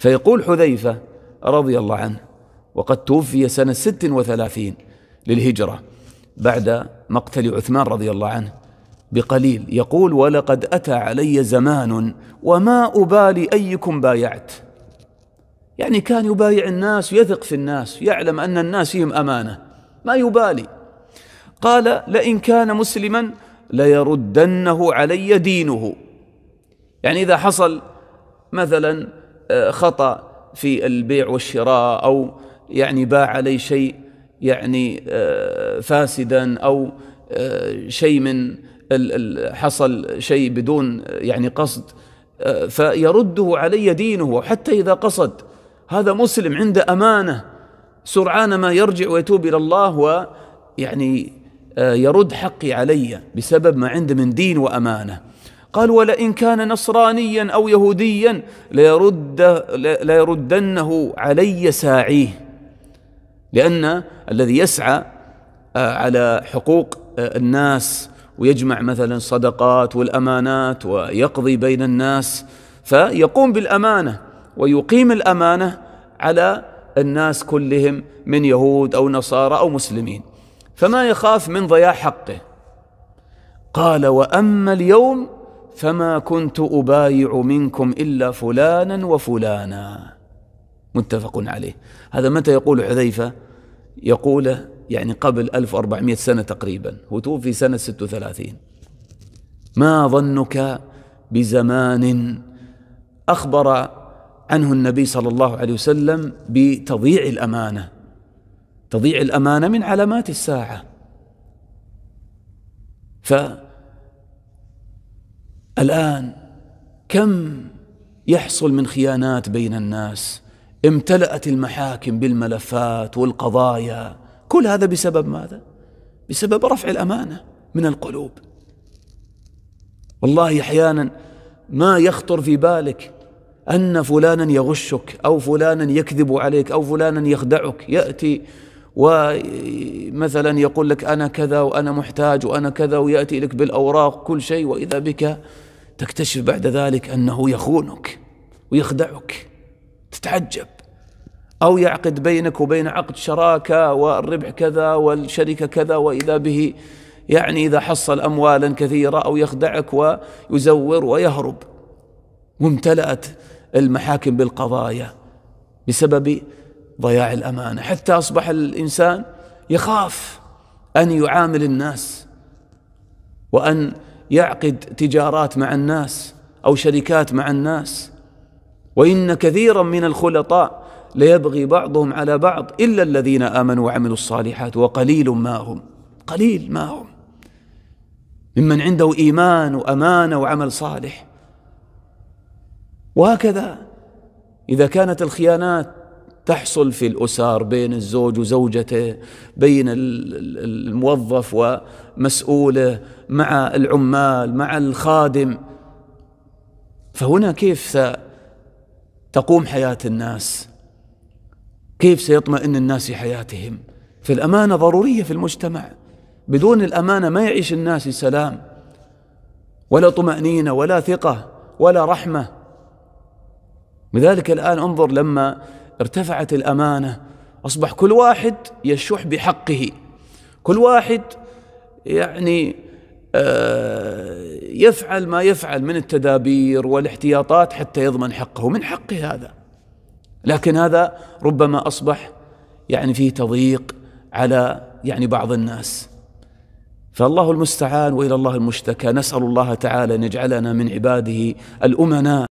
فيقول حذيفة رضي الله عنه وقد توفي سنة ست وثلاثين للهجرة بعد مقتل عثمان رضي الله عنه بقليل يقول ولقد أتى علي زمان وما أبالي أيكم بايعت يعني كان يبايع الناس يثق في الناس يعلم أن الناس فيهم أمانة ما يبالي قال لئن كان مسلما ليردنه علي دينه يعني إذا حصل مثلا خطأ في البيع والشراء أو يعني باع علي شيء يعني آه، فاسدا أو آه، شيء من حصل شيء بدون آه، يعني قصد فيرده علي دينه حتى إذا قصد هذا مسلم عنده أمانة سرعان ما يرجع ويتوب إلى الله ويعني يرد حقي علي بسبب ما عنده من دين وأمانة قال ولئن كان نصرانيا أو يهوديا ليرد ليردنه علي ساعيه لأن الذي يسعى آه، على حقوق آه، الناس ويجمع مثلا الصدقات والأمانات ويقضي بين الناس فيقوم بالأمانة ويقيم الأمانة على الناس كلهم من يهود أو نصارى أو مسلمين فما يخاف من ضياع حقه قال واما اليوم فما كنت أبايع منكم إلا فلانا وفلانا متفق عليه هذا متى يقول حذيفة يقوله يعني قبل 1400 سنة تقريبا هو توفي سنة 36 ما ظنك بزمان أخبر عنه النبي صلى الله عليه وسلم بتضييع الأمانة تضييع الأمانة من علامات الساعة ف الآن كم يحصل من خيانات بين الناس امتلأت المحاكم بالملفات والقضايا كل هذا بسبب ماذا؟ بسبب رفع الأمانة من القلوب والله أحيانا ما يخطر في بالك أن فلانا يغشك أو فلانا يكذب عليك أو فلانا يخدعك يأتي ومثلا يقول لك أنا كذا وأنا محتاج وأنا كذا ويأتي لك بالأوراق كل شيء وإذا بك تكتشف بعد ذلك انه يخونك ويخدعك تتعجب او يعقد بينك وبين عقد شراكه والربح كذا والشركه كذا واذا به يعني اذا حصل اموالا كثيره او يخدعك ويزور ويهرب وامتلأت المحاكم بالقضايا بسبب ضياع الامانه حتى اصبح الانسان يخاف ان يعامل الناس وان يعقد تجارات مع الناس او شركات مع الناس وان كثيرا من الخلطاء ليبغي بعضهم على بعض الا الذين امنوا وعملوا الصالحات وقليل ما هم قليل ما هم ممن عنده ايمان وامانه وعمل صالح وهكذا اذا كانت الخيانات تحصل في الأسر بين الزوج وزوجته بين الموظف ومسؤوله مع العمال مع الخادم فهنا كيف ستقوم حياة الناس كيف سيطمئن الناس في حياتهم فالأمانة ضرورية في المجتمع بدون الأمانة ما يعيش الناس سلام ولا طمأنينة ولا ثقة ولا رحمة لذلك الآن انظر لما ارتفعت الأمانة أصبح كل واحد يشح بحقه كل واحد يعني آه، يفعل ما يفعل من التدابير والاحتياطات حتى يضمن حقه من حقه هذا لكن هذا ربما أصبح يعني فيه تضييق على يعني بعض الناس فالله المستعان والى الله المشتكى نسال الله تعالى ان يجعلنا من عباده الامناء